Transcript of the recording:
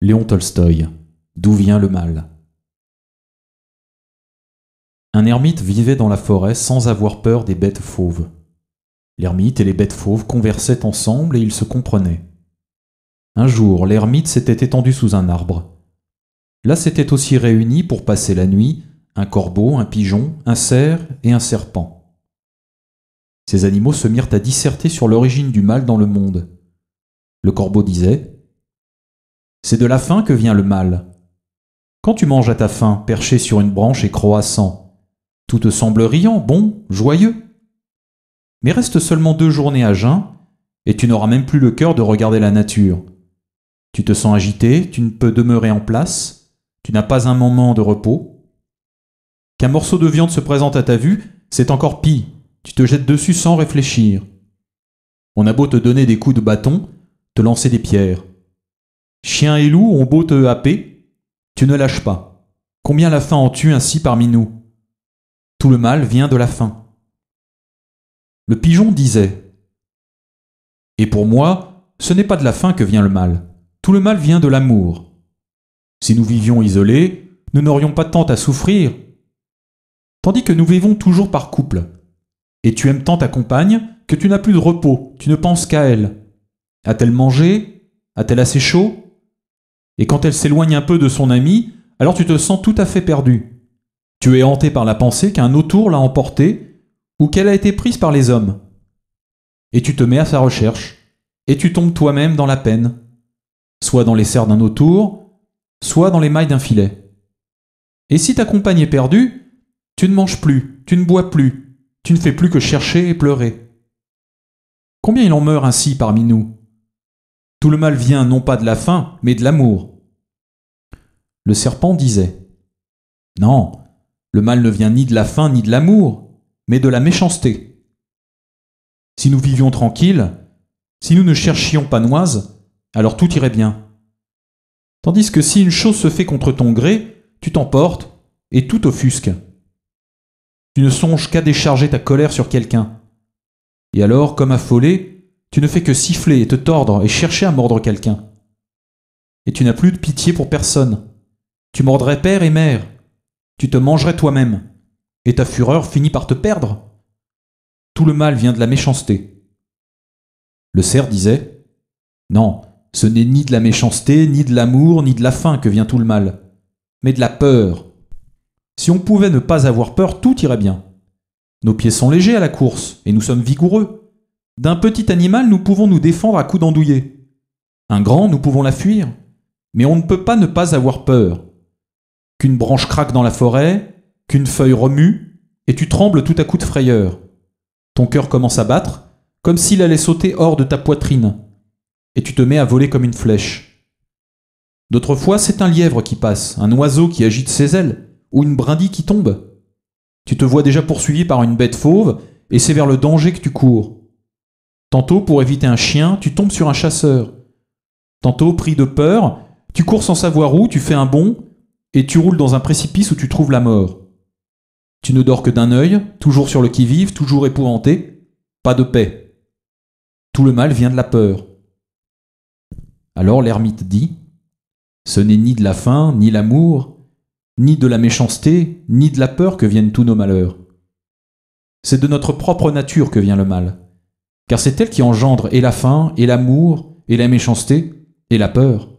Léon Tolstoï. D'où vient le mal Un ermite vivait dans la forêt sans avoir peur des bêtes fauves. L'ermite et les bêtes fauves conversaient ensemble et ils se comprenaient. Un jour, l'ermite s'était étendu sous un arbre. Là s'étaient aussi réunis pour passer la nuit un corbeau, un pigeon, un cerf et un serpent. Ces animaux se mirent à disserter sur l'origine du mal dans le monde. Le corbeau disait c'est de la faim que vient le mal. Quand tu manges à ta faim, perché sur une branche et croissant, tout te semble riant, bon, joyeux. Mais reste seulement deux journées à jeun, et tu n'auras même plus le cœur de regarder la nature. Tu te sens agité, tu ne peux demeurer en place, tu n'as pas un moment de repos. Qu'un morceau de viande se présente à ta vue, c'est encore pis, tu te jettes dessus sans réfléchir. On a beau te donner des coups de bâton, te lancer des pierres. Chien et loup ont beau te happer, tu ne lâches pas. Combien la faim en tue ainsi parmi nous Tout le mal vient de la faim. Le pigeon disait Et pour moi, ce n'est pas de la faim que vient le mal. Tout le mal vient de l'amour. Si nous vivions isolés, nous n'aurions pas tant à souffrir. Tandis que nous vivons toujours par couple. Et tu aimes tant ta compagne que tu n'as plus de repos, tu ne penses qu'à elle. A-t-elle mangé A-t-elle assez chaud et quand elle s'éloigne un peu de son ami, alors tu te sens tout à fait perdu. Tu es hanté par la pensée qu'un autour l'a emportée ou qu'elle a été prise par les hommes. Et tu te mets à sa recherche, et tu tombes toi-même dans la peine, soit dans les serres d'un autour, soit dans les mailles d'un filet. Et si ta compagne est perdue, tu ne manges plus, tu ne bois plus, tu ne fais plus que chercher et pleurer. Combien il en meurt ainsi parmi nous tout le mal vient non pas de la faim, mais de l'amour. Le serpent disait Non, le mal ne vient ni de la faim ni de l'amour, mais de la méchanceté. Si nous vivions tranquilles, si nous ne cherchions pas noise, alors tout irait bien. Tandis que si une chose se fait contre ton gré, tu t'emportes et tout offusque. Tu ne songes qu'à décharger ta colère sur quelqu'un. Et alors, comme affolé, tu ne fais que siffler et te tordre et chercher à mordre quelqu'un. Et tu n'as plus de pitié pour personne. Tu mordrais père et mère. Tu te mangerais toi-même. Et ta fureur finit par te perdre. Tout le mal vient de la méchanceté. Le cerf disait Non, ce n'est ni de la méchanceté, ni de l'amour, ni de la faim que vient tout le mal, mais de la peur. Si on pouvait ne pas avoir peur, tout irait bien. Nos pieds sont légers à la course, et nous sommes vigoureux. D'un petit animal, nous pouvons nous défendre à coups d'andouillé. Un grand, nous pouvons la fuir. Mais on ne peut pas ne pas avoir peur. Qu'une branche craque dans la forêt, qu'une feuille remue, et tu trembles tout à coup de frayeur. Ton cœur commence à battre, comme s'il allait sauter hors de ta poitrine, et tu te mets à voler comme une flèche. D'autres fois, c'est un lièvre qui passe, un oiseau qui agite ses ailes, ou une brindille qui tombe. Tu te vois déjà poursuivi par une bête fauve, et c'est vers le danger que tu cours. Tantôt, pour éviter un chien, tu tombes sur un chasseur. Tantôt, pris de peur, tu cours sans savoir où, tu fais un bond, et tu roules dans un précipice où tu trouves la mort. Tu ne dors que d'un œil, toujours sur le qui-vive, toujours épouvanté, pas de paix. Tout le mal vient de la peur. Alors l'ermite dit Ce n'est ni de la faim, ni l'amour, ni de la méchanceté, ni de la peur que viennent tous nos malheurs. C'est de notre propre nature que vient le mal car c'est elle qui engendre et la faim, et l'amour, et la méchanceté, et la peur.